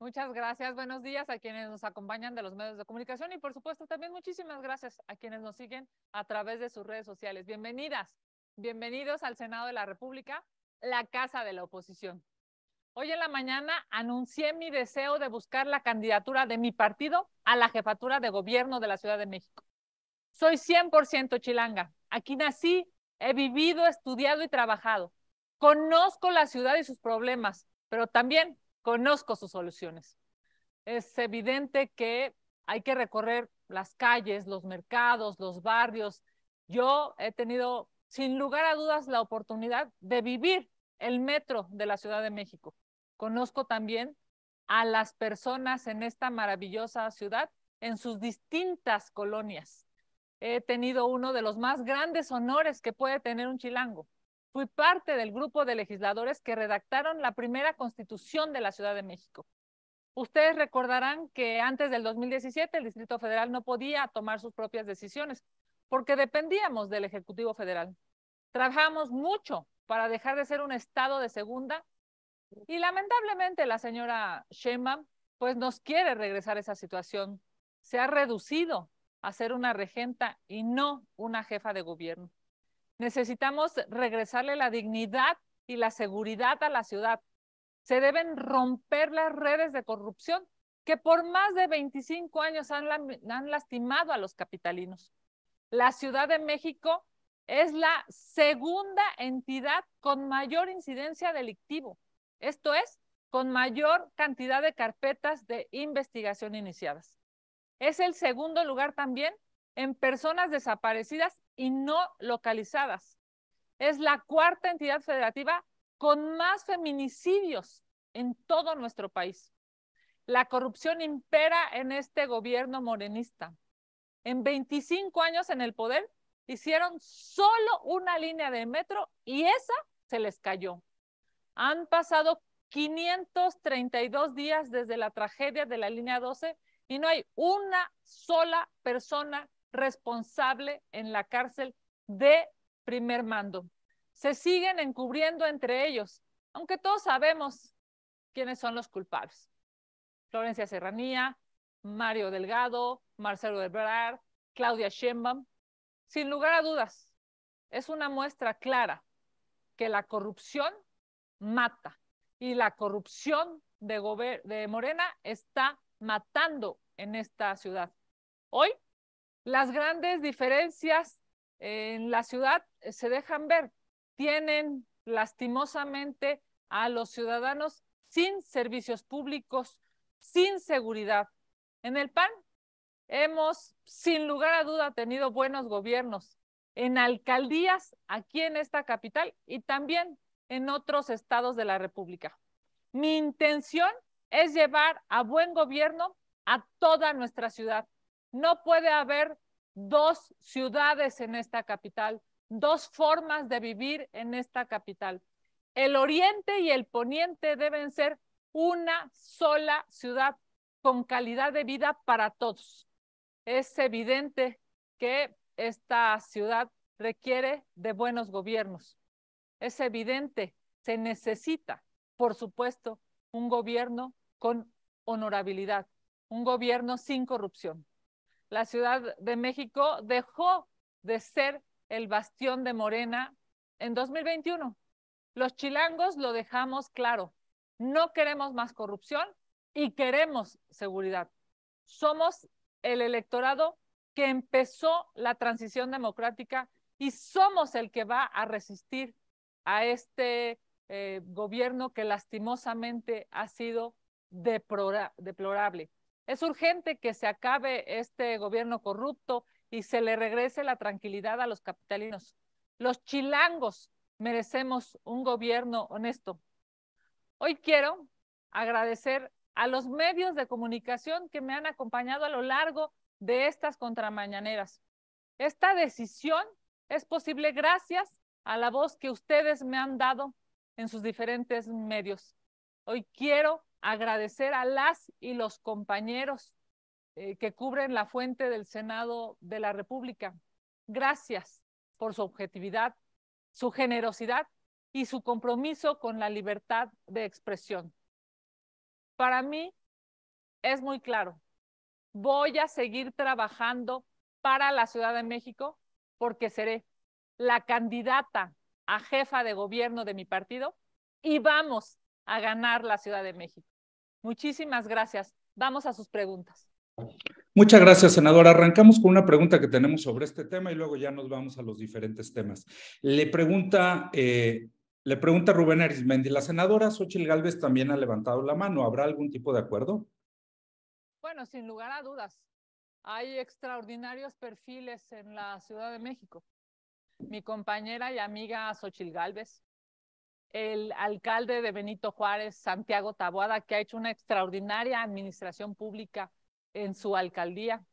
Muchas gracias. Buenos días a quienes nos acompañan de los medios de comunicación y por supuesto también muchísimas gracias a quienes nos siguen a través de sus redes sociales. Bienvenidas, bienvenidos al Senado de la República, la Casa de la Oposición. Hoy en la mañana anuncié mi deseo de buscar la candidatura de mi partido a la jefatura de gobierno de la Ciudad de México. Soy 100% chilanga. Aquí nací, he vivido, estudiado y trabajado. Conozco la ciudad y sus problemas, pero también Conozco sus soluciones. Es evidente que hay que recorrer las calles, los mercados, los barrios. Yo he tenido, sin lugar a dudas, la oportunidad de vivir el metro de la Ciudad de México. Conozco también a las personas en esta maravillosa ciudad, en sus distintas colonias. He tenido uno de los más grandes honores que puede tener un chilango, Fui parte del grupo de legisladores que redactaron la primera constitución de la Ciudad de México. Ustedes recordarán que antes del 2017 el Distrito Federal no podía tomar sus propias decisiones porque dependíamos del Ejecutivo Federal. Trabajamos mucho para dejar de ser un estado de segunda y lamentablemente la señora Sheinbaum pues nos quiere regresar a esa situación. Se ha reducido a ser una regenta y no una jefa de gobierno. Necesitamos regresarle la dignidad y la seguridad a la ciudad. Se deben romper las redes de corrupción que por más de 25 años han, lastimado a los capitalinos. La Ciudad de México es la segunda entidad con mayor incidencia delictivo, esto es, con mayor cantidad de carpetas de investigación iniciadas. Es el segundo lugar también en personas desaparecidas y no localizadas. Es la cuarta entidad federativa con más feminicidios en todo nuestro país. La corrupción impera en este gobierno morenista. En 25 años en el poder hicieron solo una línea de metro y esa se les cayó. Han pasado 532 días desde la tragedia de la línea 12 y no hay una sola persona responsable en la cárcel de primer mando. Se siguen encubriendo entre ellos, aunque todos sabemos quiénes son los culpables. Florencia Serranía, Mario Delgado, Marcelo Ebrard, Claudia Sheinbaum. Sin lugar a dudas, es una muestra clara que la corrupción mata y la corrupción de, de Morena está matando en esta ciudad. Hoy las grandes diferencias en la ciudad eh, se dejan ver. Tienen lastimosamente a los ciudadanos sin servicios públicos, sin seguridad. En el PAN hemos, sin lugar a duda, tenido buenos gobiernos en alcaldías aquí en esta capital y también en otros estados de la República. Mi intención es llevar a buen gobierno a toda nuestra ciudad. No puede haber dos ciudades en esta capital, dos formas de vivir en esta capital. El oriente y el poniente deben ser una sola ciudad con calidad de vida para todos. Es evidente que esta ciudad requiere de buenos gobiernos. Es evidente, se necesita, por supuesto, un gobierno con honorabilidad, un gobierno sin corrupción la Ciudad de México dejó de ser el bastión de Morena en 2021. Los chilangos lo dejamos claro. No queremos más corrupción y queremos seguridad. Somos el electorado que empezó la transición democrática y somos el que va a resistir a este eh, gobierno que lastimosamente ha sido deplorable. Es urgente que se acabe este gobierno corrupto y se le regrese la tranquilidad a los capitalinos. Los chilangos merecemos un gobierno honesto. Hoy quiero agradecer a los medios de comunicación que me han acompañado a lo largo de estas contramañaneras. Esta decisión es posible gracias a la voz que ustedes me han dado en sus diferentes medios. Hoy quiero agradecer a las y los compañeros eh, que cubren la fuente del Senado de la República. Gracias por su objetividad, su generosidad y su compromiso con la libertad de expresión. Para mí es muy claro, voy a seguir trabajando para la Ciudad de México porque seré la candidata a jefa de gobierno de mi partido y vamos a ganar la Ciudad de México. Muchísimas gracias. Vamos a sus preguntas. Muchas gracias, senadora. Arrancamos con una pregunta que tenemos sobre este tema y luego ya nos vamos a los diferentes temas. Le pregunta, eh, le pregunta Rubén Arismendi, la senadora Sochil Gálvez también ha levantado la mano. ¿Habrá algún tipo de acuerdo? Bueno, sin lugar a dudas. Hay extraordinarios perfiles en la Ciudad de México. Mi compañera y amiga Sochil Gálvez el alcalde de Benito Juárez, Santiago Taboada, que ha hecho una extraordinaria administración pública en su alcaldía,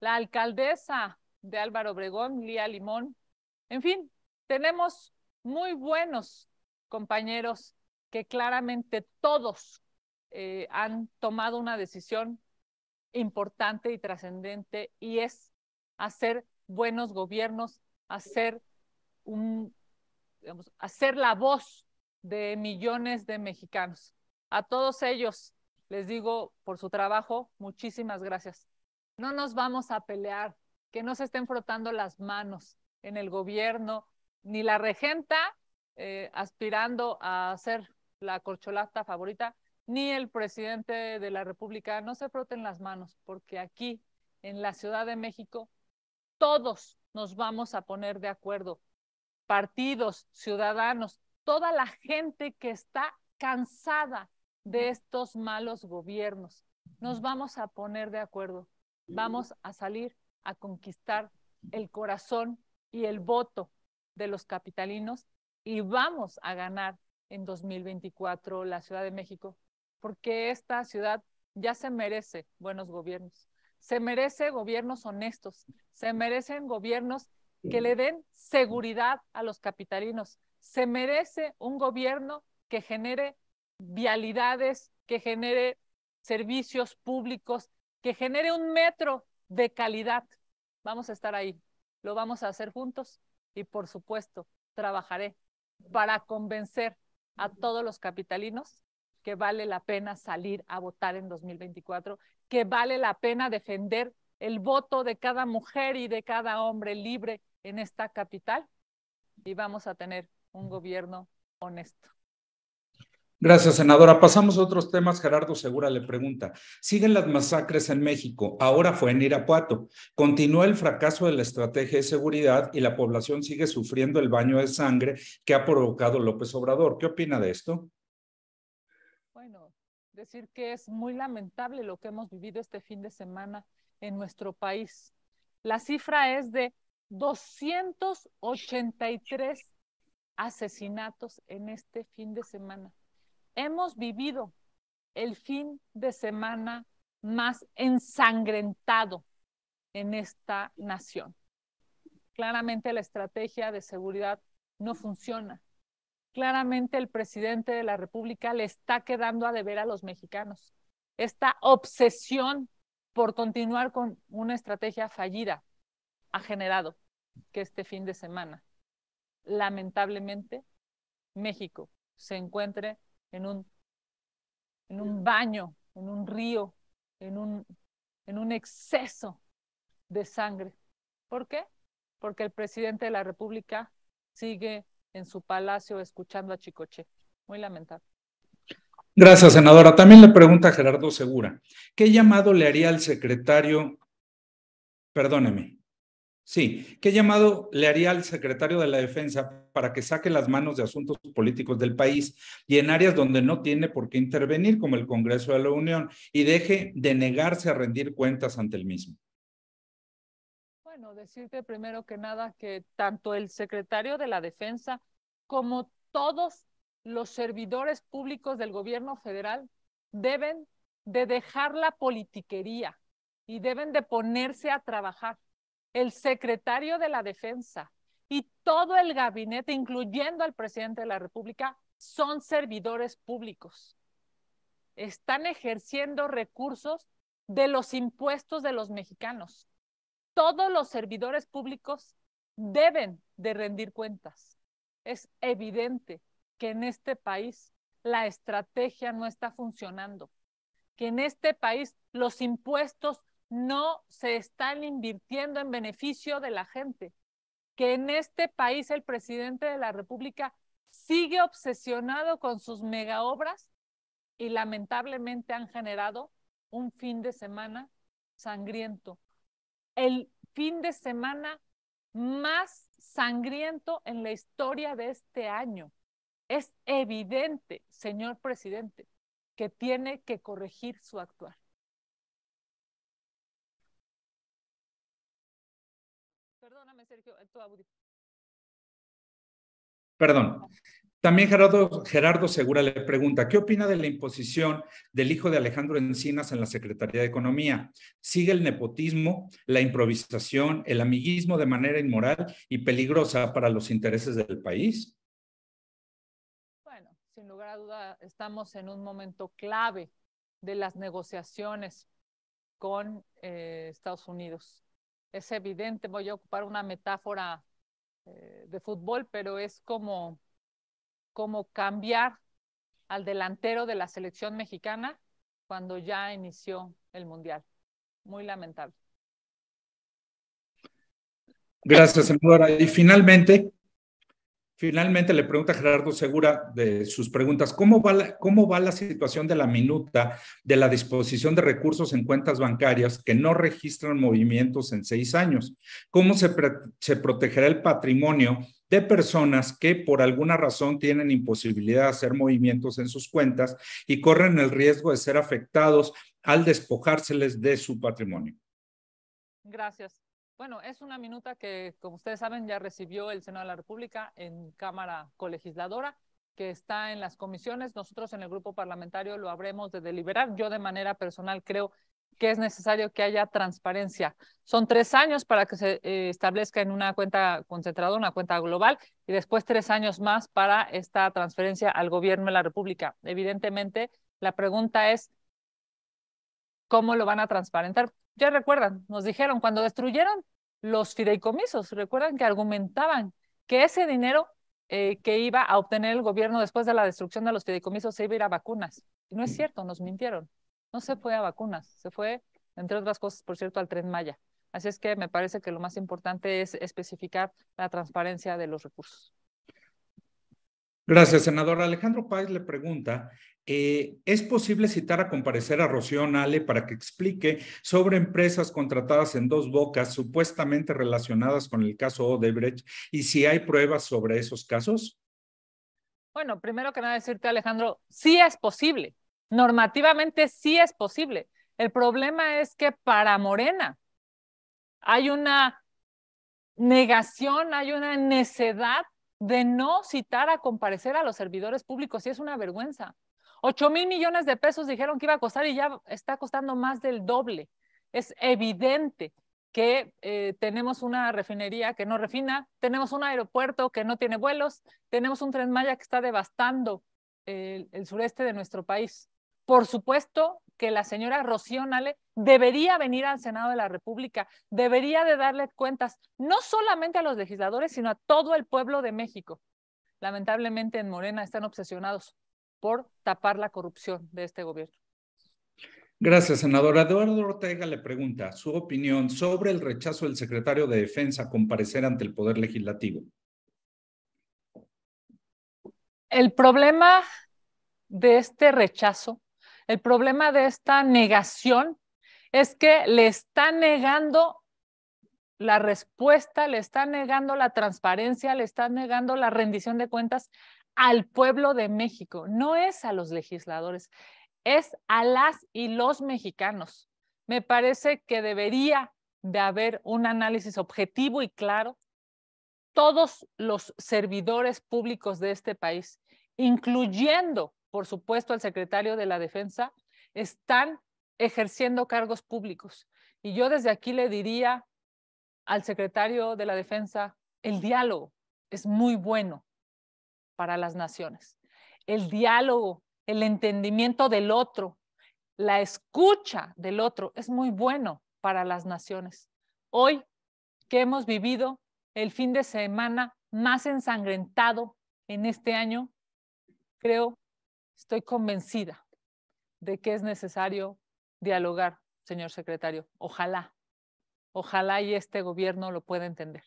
la alcaldesa de Álvaro Obregón, Lía Limón. En fin, tenemos muy buenos compañeros que claramente todos eh, han tomado una decisión importante y trascendente y es hacer buenos gobiernos, hacer un hacer la voz de millones de mexicanos. A todos ellos les digo por su trabajo, muchísimas gracias. No nos vamos a pelear, que no se estén frotando las manos en el gobierno, ni la regenta eh, aspirando a ser la corcholata favorita, ni el presidente de la República. No se froten las manos, porque aquí en la Ciudad de México todos nos vamos a poner de acuerdo partidos, ciudadanos, toda la gente que está cansada de estos malos gobiernos. Nos vamos a poner de acuerdo, vamos a salir a conquistar el corazón y el voto de los capitalinos y vamos a ganar en 2024 la Ciudad de México, porque esta ciudad ya se merece buenos gobiernos, se merece gobiernos honestos, se merecen gobiernos que le den seguridad a los capitalinos. Se merece un gobierno que genere vialidades, que genere servicios públicos, que genere un metro de calidad. Vamos a estar ahí, lo vamos a hacer juntos y por supuesto trabajaré para convencer a todos los capitalinos que vale la pena salir a votar en 2024, que vale la pena defender el voto de cada mujer y de cada hombre libre en esta capital y vamos a tener un gobierno honesto. Gracias, senadora. Pasamos a otros temas. Gerardo Segura le pregunta, siguen las masacres en México, ahora fue en Irapuato. Continúa el fracaso de la estrategia de seguridad y la población sigue sufriendo el baño de sangre que ha provocado López Obrador. ¿Qué opina de esto? Bueno, decir que es muy lamentable lo que hemos vivido este fin de semana en nuestro país. La cifra es de 283 asesinatos en este fin de semana. Hemos vivido el fin de semana más ensangrentado en esta nación. Claramente la estrategia de seguridad no funciona. Claramente el presidente de la República le está quedando a deber a los mexicanos. Esta obsesión por continuar con una estrategia fallida ha generado que este fin de semana, lamentablemente, México se encuentre en un, en un baño, en un río, en un, en un exceso de sangre. ¿Por qué? Porque el presidente de la República sigue en su palacio escuchando a Chicoche. Muy lamentable. Gracias, senadora. También le pregunta a Gerardo Segura, ¿qué llamado le haría al secretario, perdóneme, Sí, ¿qué llamado le haría al secretario de la Defensa para que saque las manos de asuntos políticos del país y en áreas donde no tiene por qué intervenir, como el Congreso de la Unión, y deje de negarse a rendir cuentas ante el mismo? Bueno, decirte primero que nada que tanto el secretario de la Defensa como todos los servidores públicos del gobierno federal deben de dejar la politiquería y deben de ponerse a trabajar el secretario de la Defensa y todo el gabinete, incluyendo al presidente de la República, son servidores públicos. Están ejerciendo recursos de los impuestos de los mexicanos. Todos los servidores públicos deben de rendir cuentas. Es evidente que en este país la estrategia no está funcionando, que en este país los impuestos no se están invirtiendo en beneficio de la gente, que en este país el presidente de la República sigue obsesionado con sus megaobras y lamentablemente han generado un fin de semana sangriento. El fin de semana más sangriento en la historia de este año. Es evidente, señor presidente, que tiene que corregir su actuar. Perdón. También Gerardo, Gerardo, Segura le pregunta, ¿qué opina de la imposición del hijo de Alejandro Encinas en la Secretaría de Economía? ¿Sigue el nepotismo, la improvisación, el amiguismo de manera inmoral y peligrosa para los intereses del país? Bueno, sin lugar a duda, estamos en un momento clave de las negociaciones con eh, Estados Unidos es evidente, voy a ocupar una metáfora eh, de fútbol, pero es como, como cambiar al delantero de la selección mexicana cuando ya inició el Mundial. Muy lamentable. Gracias, señora. Y finalmente, Finalmente le pregunta a Gerardo Segura de sus preguntas, ¿cómo va, la, ¿cómo va la situación de la minuta de la disposición de recursos en cuentas bancarias que no registran movimientos en seis años? ¿Cómo se, se protegerá el patrimonio de personas que por alguna razón tienen imposibilidad de hacer movimientos en sus cuentas y corren el riesgo de ser afectados al despojárseles de su patrimonio? Gracias. Bueno, es una minuta que, como ustedes saben, ya recibió el Senado de la República en Cámara Colegisladora, que está en las comisiones. Nosotros en el grupo parlamentario lo habremos de deliberar. Yo de manera personal creo que es necesario que haya transparencia. Son tres años para que se eh, establezca en una cuenta concentrada, una cuenta global, y después tres años más para esta transferencia al gobierno de la República. Evidentemente, la pregunta es, ¿cómo lo van a transparentar? Ya recuerdan, nos dijeron cuando destruyeron los fideicomisos, recuerdan que argumentaban que ese dinero eh, que iba a obtener el gobierno después de la destrucción de los fideicomisos se iba a ir a vacunas. Y no es cierto, nos mintieron. No se fue a vacunas, se fue, entre otras cosas, por cierto, al tren Maya. Así es que me parece que lo más importante es especificar la transparencia de los recursos. Gracias, senador. Alejandro Páez le pregunta eh, ¿Es posible citar a comparecer a Rocío Nale para que explique sobre empresas contratadas en dos bocas supuestamente relacionadas con el caso Odebrecht y si hay pruebas sobre esos casos? Bueno, primero que nada decirte, Alejandro, sí es posible. Normativamente sí es posible. El problema es que para Morena hay una negación, hay una necedad de no citar a comparecer a los servidores públicos y es una vergüenza. 8 mil millones de pesos dijeron que iba a costar y ya está costando más del doble. Es evidente que eh, tenemos una refinería que no refina, tenemos un aeropuerto que no tiene vuelos, tenemos un tren Maya que está devastando el, sureste de nuestro país. Por supuesto que la señora Rocío Nale debería venir al Senado de la República, debería de darle cuentas no solamente a los legisladores, sino a todo el pueblo de México. Lamentablemente en Morena están obsesionados por tapar la corrupción de este gobierno. Gracias, senadora. Eduardo Ortega le pregunta su opinión sobre el rechazo del secretario de Defensa a comparecer ante el Poder Legislativo. El problema de este rechazo, el problema de esta negación, es que le está negando la respuesta, le está negando la transparencia, le está negando la rendición de cuentas al pueblo de México, no es a los legisladores, es a las y los mexicanos. Me parece que debería de haber un análisis objetivo y claro. Todos los servidores públicos de este país, incluyendo, por supuesto, al secretario de la Defensa, están ejerciendo cargos públicos. Y yo desde aquí le diría al secretario de la Defensa, el diálogo es muy bueno, para las naciones. El diálogo, el entendimiento del otro, la escucha del otro es muy bueno para las naciones. Hoy que hemos vivido el fin de semana más ensangrentado en este año, creo, estoy convencida de que es necesario dialogar, señor secretario. Ojalá, ojalá y este gobierno lo pueda entender.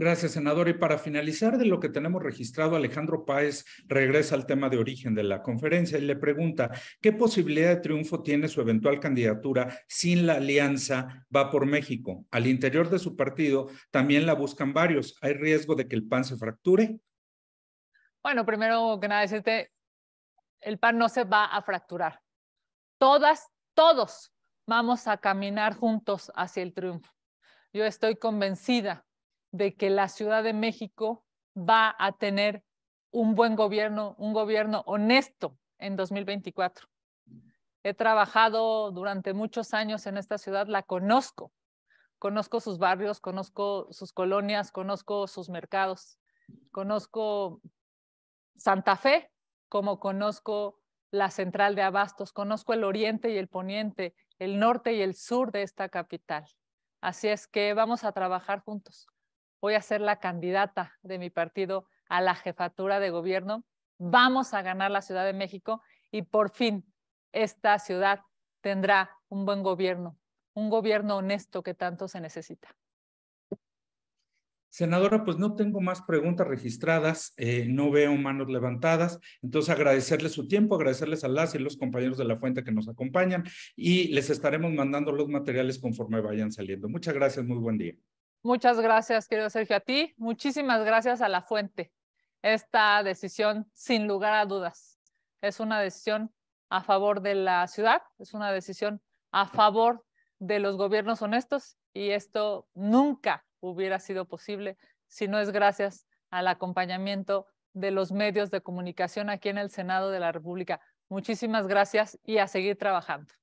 Gracias, senador. Y para finalizar de lo que tenemos registrado, Alejandro Páez regresa al tema de origen de la conferencia y le pregunta, ¿qué posibilidad de triunfo tiene su eventual candidatura sin la alianza Va por México? Al interior de su partido también la buscan varios. ¿Hay riesgo de que el PAN se fracture? Bueno, primero que nada decirte, el PAN no se va a fracturar. Todas, todos vamos a caminar juntos hacia el triunfo. Yo estoy convencida de que la Ciudad de México va a tener un buen gobierno, un gobierno honesto en 2024. He trabajado durante muchos años en esta ciudad, la conozco. Conozco sus barrios, conozco sus colonias, conozco sus mercados, conozco Santa Fe, como conozco la central de abastos, conozco el oriente y el poniente, el norte y el sur de esta capital. Así es que vamos a trabajar juntos voy a ser la candidata de mi partido a la jefatura de gobierno, vamos a ganar la Ciudad de México y por fin esta ciudad tendrá un buen gobierno, un gobierno honesto que tanto se necesita. Senadora, pues no tengo más preguntas registradas, eh, no veo manos levantadas, entonces agradecerles su tiempo, agradecerles a las y los compañeros de la fuente que nos acompañan y les estaremos mandando los materiales conforme vayan saliendo. Muchas gracias, muy buen día. Muchas gracias, querido Sergio, a ti. Muchísimas gracias a la fuente. Esta decisión, sin lugar a dudas, es una decisión a favor de la ciudad, es una decisión a favor de los gobiernos honestos y esto nunca hubiera sido posible si no es gracias al acompañamiento de los medios de comunicación aquí en el Senado de la República. Muchísimas gracias y a seguir trabajando.